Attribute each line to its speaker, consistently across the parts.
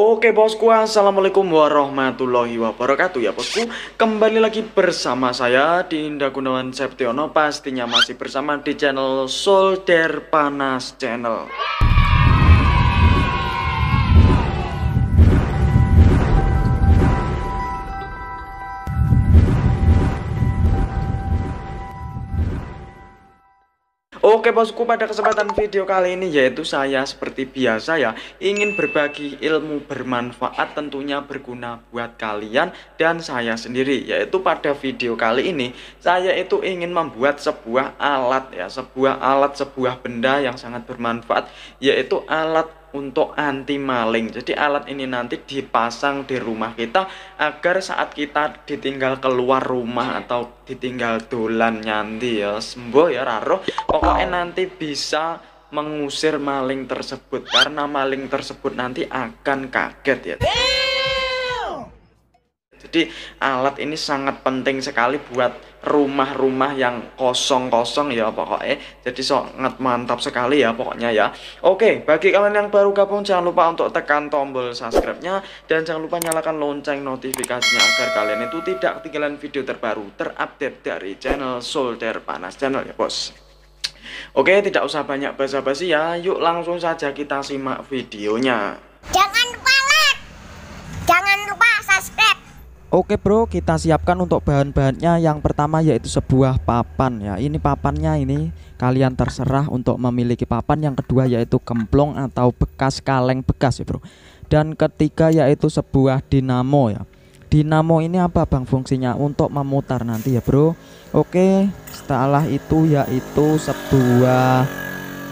Speaker 1: Oke bosku, assalamualaikum warahmatullahi wabarakatuh ya bosku Kembali lagi bersama saya Indah Gunawan Septiono Pastinya masih bersama di channel Solder Panas Channel Oke bosku pada kesempatan video kali ini yaitu saya seperti biasa ya ingin berbagi ilmu bermanfaat tentunya berguna buat kalian dan saya sendiri yaitu pada video kali ini saya itu ingin membuat sebuah alat ya sebuah alat sebuah benda yang sangat bermanfaat yaitu alat untuk anti maling. Jadi alat ini nanti dipasang di rumah kita agar saat kita ditinggal keluar rumah atau ditinggal dolan nyanti ya sembuh ya raro. Pokoknya nanti bisa mengusir maling tersebut karena maling tersebut nanti akan kaget ya. Jadi alat ini sangat penting sekali buat rumah-rumah yang kosong-kosong ya pokoknya jadi sangat mantap sekali ya pokoknya ya oke bagi kalian yang baru gabung jangan lupa untuk tekan tombol subscribe nya dan jangan lupa nyalakan lonceng notifikasinya agar kalian itu tidak ketinggalan video terbaru terupdate dari channel Solder Panas Channel ya bos oke tidak usah banyak basa-basi ya yuk langsung saja kita simak videonya jangan Oke bro, kita siapkan untuk bahan-bahannya yang pertama yaitu sebuah papan ya. Ini papannya ini kalian terserah untuk memiliki papan. Yang kedua yaitu kemplong atau bekas kaleng bekas ya bro. Dan ketiga yaitu sebuah dinamo ya. Dinamo ini apa bang fungsinya untuk memutar nanti ya bro. Oke, setelah itu yaitu sebuah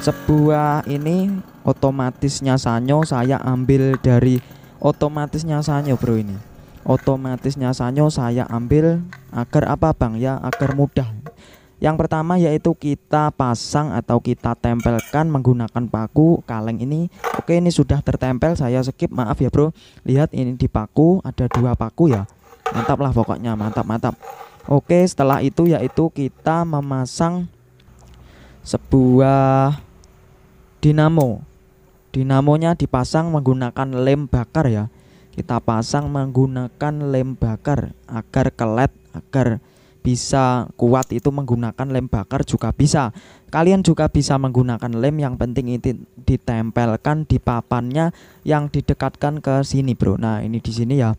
Speaker 1: sebuah ini otomatisnya sanyo saya ambil dari otomatisnya sanyo bro ini Otomatisnya sanyo saya ambil agar apa Bang ya agar mudah yang pertama yaitu kita pasang atau kita tempelkan menggunakan paku kaleng ini Oke ini sudah tertempel saya skip maaf ya bro Lihat ini di paku ada dua paku ya Mantap lah pokoknya mantap mantap Oke setelah itu yaitu kita memasang sebuah dinamo Dinamonya dipasang menggunakan lem bakar ya kita pasang menggunakan lem bakar agar kelet agar bisa kuat itu menggunakan lem bakar juga bisa kalian juga bisa menggunakan lem yang penting itu ditempelkan di papannya yang didekatkan ke sini bro nah ini di sini ya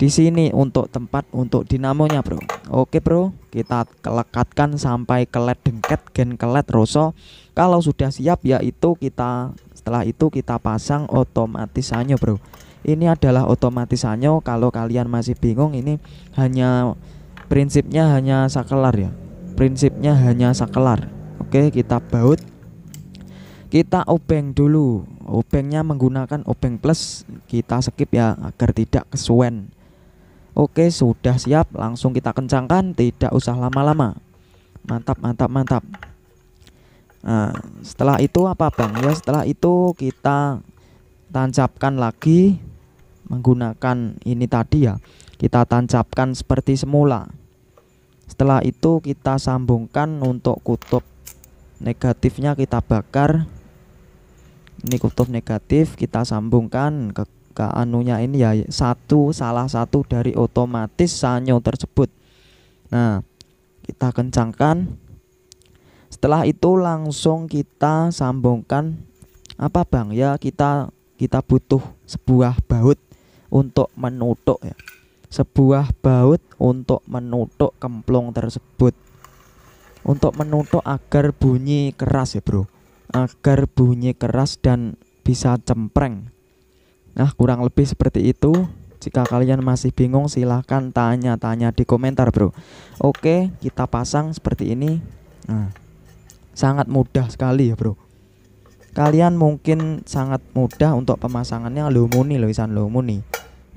Speaker 1: di sini untuk tempat untuk dinamonya bro oke bro kita kelekatkan sampai kelet dengket gen kelet rosso kalau sudah siap yaitu kita setelah itu kita pasang otomatis aja bro ini adalah otomatisannya kalau kalian masih bingung ini hanya prinsipnya hanya sakelar ya prinsipnya hanya sakelar oke kita baut kita obeng dulu obengnya menggunakan obeng plus kita skip ya agar tidak kesuen oke sudah siap langsung kita kencangkan tidak usah lama-lama mantap mantap mantap nah setelah itu apa bang ya setelah itu kita tancapkan lagi menggunakan ini tadi ya kita tancapkan seperti semula setelah itu kita sambungkan untuk kutub negatifnya kita bakar ini kutub negatif kita sambungkan ke, ke anunya ini ya satu salah satu dari otomatis sanyo tersebut nah kita kencangkan setelah itu langsung kita sambungkan apa bang ya kita kita butuh sebuah baut untuk menutup ya. Sebuah baut untuk menutup kemplung tersebut. Untuk menutup agar bunyi keras ya, Bro. Agar bunyi keras dan bisa cempreng. Nah, kurang lebih seperti itu. Jika kalian masih bingung silahkan tanya-tanya di komentar bro Oke kita pasang seperti ini Nah sangat mudah sekali ya bro kalian mungkin sangat mudah untuk pemasangannya lo muni lo isan lo muni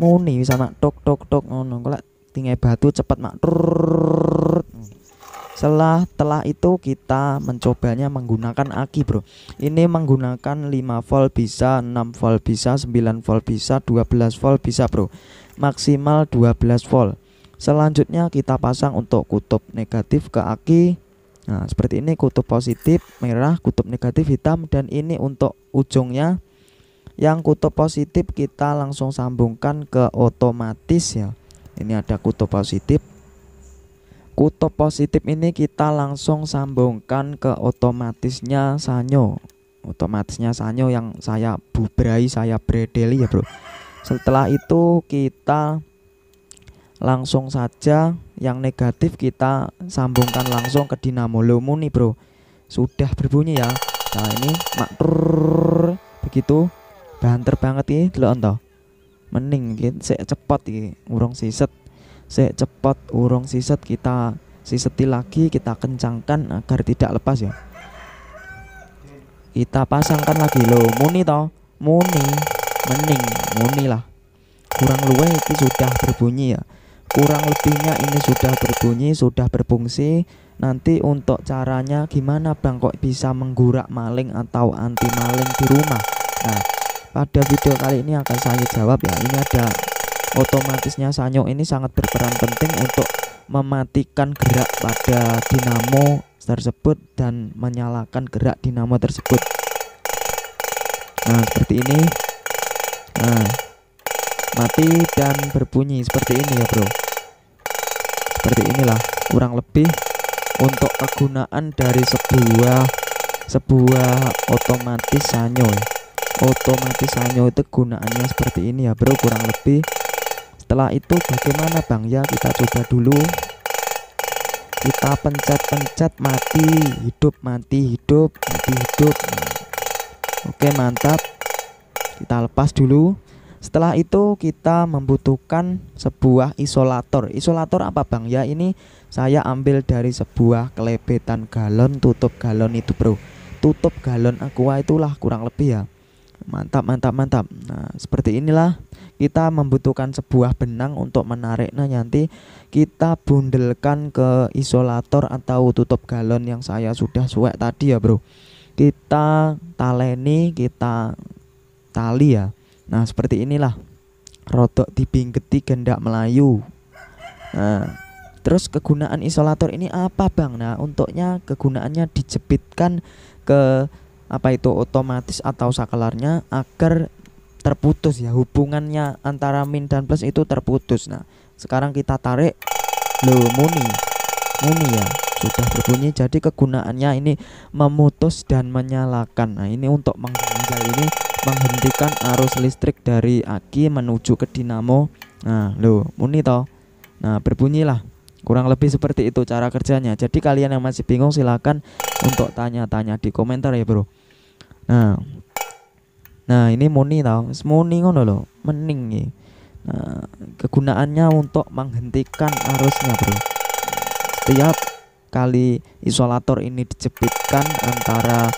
Speaker 1: muni bisa mak tok tok tok ngono kok tinggi batu cepat mak trrrr. setelah telah itu kita mencobanya menggunakan aki bro ini menggunakan 5 volt bisa 6 volt bisa 9 volt bisa 12 volt bisa bro maksimal 12 volt selanjutnya kita pasang untuk kutub negatif ke aki Nah, seperti ini kutub positif merah, kutub negatif hitam dan ini untuk ujungnya yang kutub positif kita langsung sambungkan ke otomatis ya. Ini ada kutub positif. Kutub positif ini kita langsung sambungkan ke otomatisnya Sanyo. Otomatisnya Sanyo yang saya bubrai, saya bredeli ya, Bro. Setelah itu kita langsung saja yang negatif kita sambungkan langsung ke dinamo Lumu nih bro sudah berbunyi ya nah ini maktur begitu banter banget ya delok ento mending gitu saya cepat ya urung siset saya cepat urung siset kita siseti lagi kita kencangkan agar tidak lepas ya kita pasangkan lagi lo muni toh muni mending muni lah kurang luwe itu sudah berbunyi ya kurang lebihnya ini sudah berbunyi sudah berfungsi nanti untuk caranya gimana bang kok bisa menggurak maling atau anti maling di rumah nah pada video kali ini akan saya jawab ya ini ada otomatisnya sanyo ini sangat berperan penting untuk mematikan gerak pada dinamo tersebut dan menyalakan gerak dinamo tersebut nah seperti ini nah mati dan berbunyi seperti ini ya bro seperti inilah kurang lebih untuk kegunaan dari sebuah sebuah otomatis sanyo otomatis sanyo itu gunaannya seperti ini ya bro kurang lebih setelah itu bagaimana bang ya kita coba dulu kita pencet-pencet mati hidup mati hidup mati hidup oke mantap kita lepas dulu setelah itu kita membutuhkan sebuah isolator. Isolator apa Bang? Ya ini saya ambil dari sebuah kelebetan galon tutup galon itu, Bro. Tutup galon aqua itulah kurang lebih ya. Mantap, mantap, mantap. Nah, seperti inilah kita membutuhkan sebuah benang untuk menariknya nanti kita bundelkan ke isolator atau tutup galon yang saya sudah suwek tadi ya, Bro. Kita taleni, kita tali ya Nah seperti inilah Rotok geti gendak Melayu Nah Terus kegunaan isolator ini apa bang? Nah untuknya kegunaannya dijepitkan ke apa itu otomatis atau saklarnya agar terputus ya hubungannya antara min dan plus itu terputus. Nah sekarang kita tarik lo muni muni ya sudah berbunyi jadi kegunaannya ini memutus dan menyalakan. Nah ini untuk mengganjal ini menghentikan arus listrik dari aki menuju ke dinamo. Nah, lo muni toh. Nah, berbunyilah. Kurang lebih seperti itu cara kerjanya. Jadi kalian yang masih bingung silakan untuk tanya-tanya di komentar ya, Bro. Nah. Nah, ini muni toh. Muni ngono lho, mening nih. Nah, kegunaannya untuk menghentikan arusnya, Bro. Setiap kali isolator ini dijepitkan antara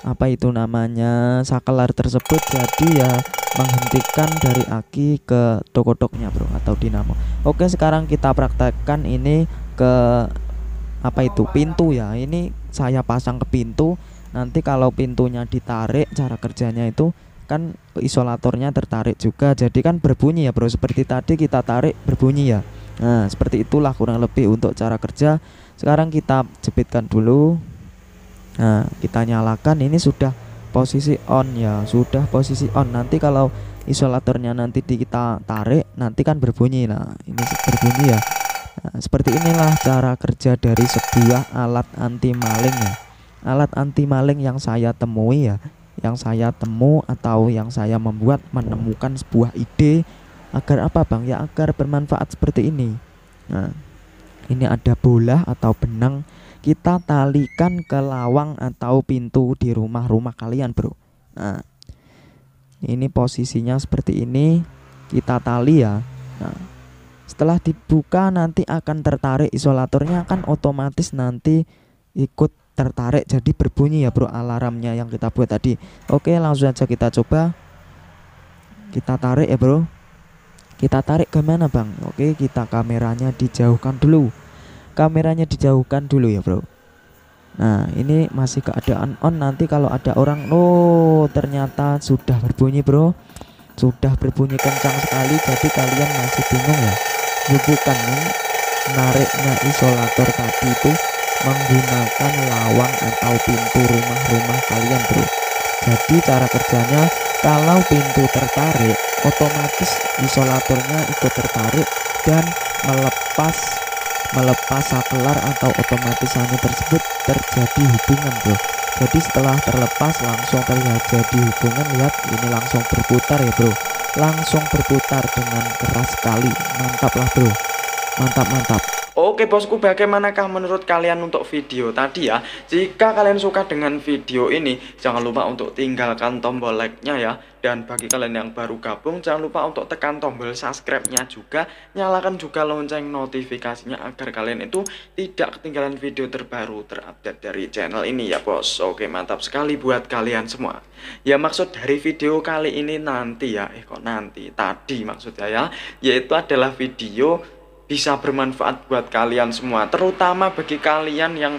Speaker 1: apa itu namanya saklar tersebut jadi ya menghentikan dari aki ke tokotoknya bro atau dinamo oke sekarang kita praktekkan ini ke apa itu pintu ya ini saya pasang ke pintu nanti kalau pintunya ditarik cara kerjanya itu kan isolatornya tertarik juga jadi kan berbunyi ya bro seperti tadi kita tarik berbunyi ya nah seperti itulah kurang lebih untuk cara kerja sekarang kita jepitkan dulu Nah, kita nyalakan ini sudah posisi on ya, sudah posisi on. Nanti kalau isolatornya nanti di kita tarik, nanti kan berbunyi. Nah, ini berbunyi ya. Nah, seperti inilah cara kerja dari sebuah alat anti maling ya. Alat anti maling yang saya temui ya, yang saya temu atau yang saya membuat menemukan sebuah ide agar apa Bang? Ya agar bermanfaat seperti ini. Nah, ini ada bola atau benang kita talikan ke lawang atau pintu di rumah-rumah kalian, Bro. Nah, ini posisinya seperti ini, kita tali ya. Nah, setelah dibuka nanti akan tertarik isolatornya akan otomatis nanti ikut tertarik jadi berbunyi ya, Bro, alarmnya yang kita buat tadi. Oke, langsung aja kita coba. Kita tarik ya, Bro. Kita tarik kemana, Bang? Oke, kita kameranya dijauhkan dulu kameranya dijauhkan dulu ya bro Nah ini masih keadaan on nanti kalau ada orang oh ternyata sudah berbunyi bro sudah berbunyi kencang sekali jadi kalian masih bingung ya bukan nariknya isolator tadi itu menggunakan lawang atau pintu rumah-rumah kalian bro jadi cara kerjanya kalau pintu tertarik otomatis isolatornya ikut tertarik dan melepas melepas sakelar atau otomatis hanya tersebut terjadi hubungan bro jadi setelah terlepas langsung terlihat jadi hubungan lihat ini langsung berputar ya bro langsung berputar dengan keras sekali mantap lah bro mantap mantap Oke bosku, bagaimanakah menurut kalian untuk video tadi ya? Jika kalian suka dengan video ini, jangan lupa untuk tinggalkan tombol like-nya ya. Dan bagi kalian yang baru gabung, jangan lupa untuk tekan tombol subscribe-nya juga. Nyalakan juga lonceng notifikasinya agar kalian itu tidak ketinggalan video terbaru terupdate dari channel ini ya bos. Oke, mantap sekali buat kalian semua. Ya maksud dari video kali ini nanti ya, eh kok nanti, tadi maksudnya ya, yaitu adalah video bisa bermanfaat buat kalian semua terutama bagi kalian yang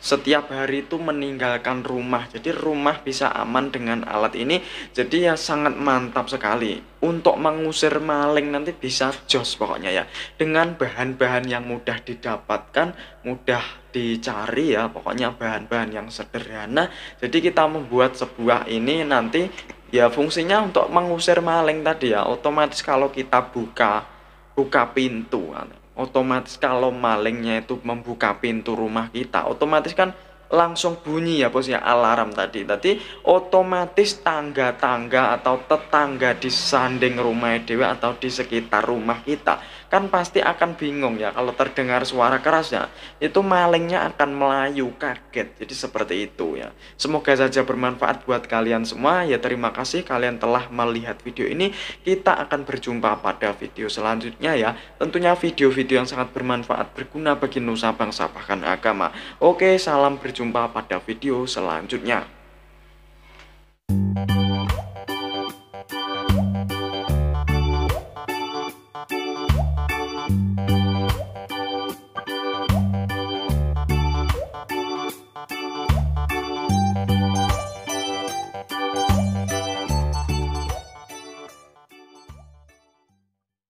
Speaker 1: setiap hari itu meninggalkan rumah jadi rumah bisa aman dengan alat ini jadi ya sangat mantap sekali untuk mengusir maling nanti bisa jos pokoknya ya dengan bahan-bahan yang mudah didapatkan mudah dicari ya pokoknya bahan-bahan yang sederhana jadi kita membuat sebuah ini nanti ya fungsinya untuk mengusir maling tadi ya otomatis kalau kita buka buka pintu otomatis kalau malingnya itu membuka pintu rumah kita otomatis kan langsung bunyi ya bos ya alarm tadi tadi otomatis tangga-tangga atau tetangga di sanding rumah Dewa atau di sekitar rumah kita kan pasti akan bingung ya kalau terdengar suara kerasnya itu malingnya akan melayu kaget jadi seperti itu ya semoga saja bermanfaat buat kalian semua ya terima kasih kalian telah melihat video ini kita akan berjumpa pada video selanjutnya ya tentunya video-video yang sangat bermanfaat berguna bagi nusa bangsa bahkan agama oke salam berjumpa jumpa pada video selanjutnya.